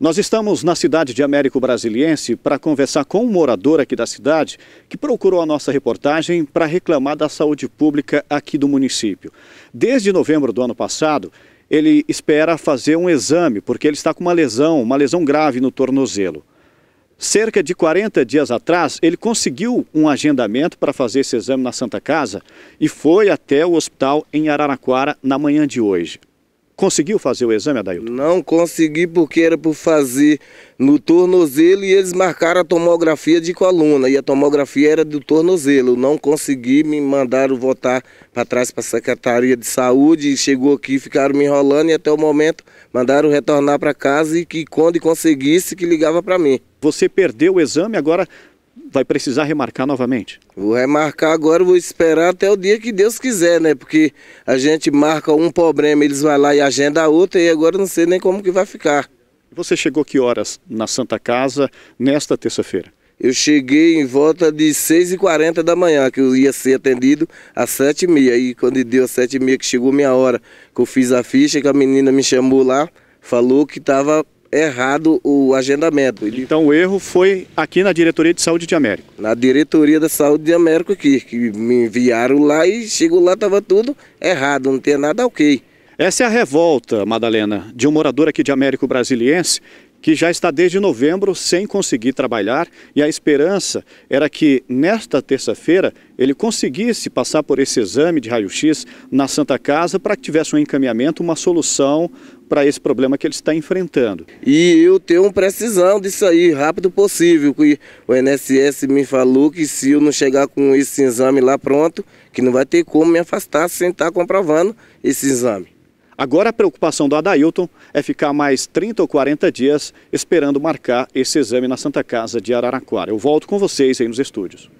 Nós estamos na cidade de Américo Brasiliense para conversar com um morador aqui da cidade que procurou a nossa reportagem para reclamar da saúde pública aqui do município. Desde novembro do ano passado, ele espera fazer um exame porque ele está com uma lesão, uma lesão grave no tornozelo. Cerca de 40 dias atrás, ele conseguiu um agendamento para fazer esse exame na Santa Casa e foi até o hospital em Araraquara na manhã de hoje. Conseguiu fazer o exame, Adailton? Não consegui porque era por fazer no tornozelo e eles marcaram a tomografia de coluna e a tomografia era do tornozelo. Não consegui, me mandaram voltar para trás para a Secretaria de Saúde e chegou aqui, ficaram me enrolando e até o momento mandaram retornar para casa e que quando conseguisse que ligava para mim. Você perdeu o exame, agora vai precisar remarcar novamente? Vou remarcar agora, vou esperar até o dia que Deus quiser, né? Porque a gente marca um problema, eles vão lá e agenda outro, e agora não sei nem como que vai ficar. Você chegou que horas na Santa Casa nesta terça-feira? Eu cheguei em volta de 6h40 da manhã, que eu ia ser atendido às 7h30. E quando deu às 7h30, que chegou minha hora, que eu fiz a ficha, que a menina me chamou lá, falou que estava errado o agendamento. Ele... Então o erro foi aqui na Diretoria de Saúde de Américo? Na Diretoria da Saúde de Américo aqui, que me enviaram lá e chegou lá, estava tudo errado, não tinha nada ok. Essa é a revolta, Madalena, de um morador aqui de Américo Brasiliense que já está desde novembro sem conseguir trabalhar e a esperança era que nesta terça-feira ele conseguisse passar por esse exame de raio-x na Santa Casa para que tivesse um encaminhamento, uma solução para esse problema que ele está enfrentando. E eu tenho precisão disso aí, rápido possível. porque o INSS me falou que se eu não chegar com esse exame lá pronto, que não vai ter como me afastar sem estar comprovando esse exame. Agora a preocupação do Adailton é ficar mais 30 ou 40 dias esperando marcar esse exame na Santa Casa de Araraquara. Eu volto com vocês aí nos estúdios.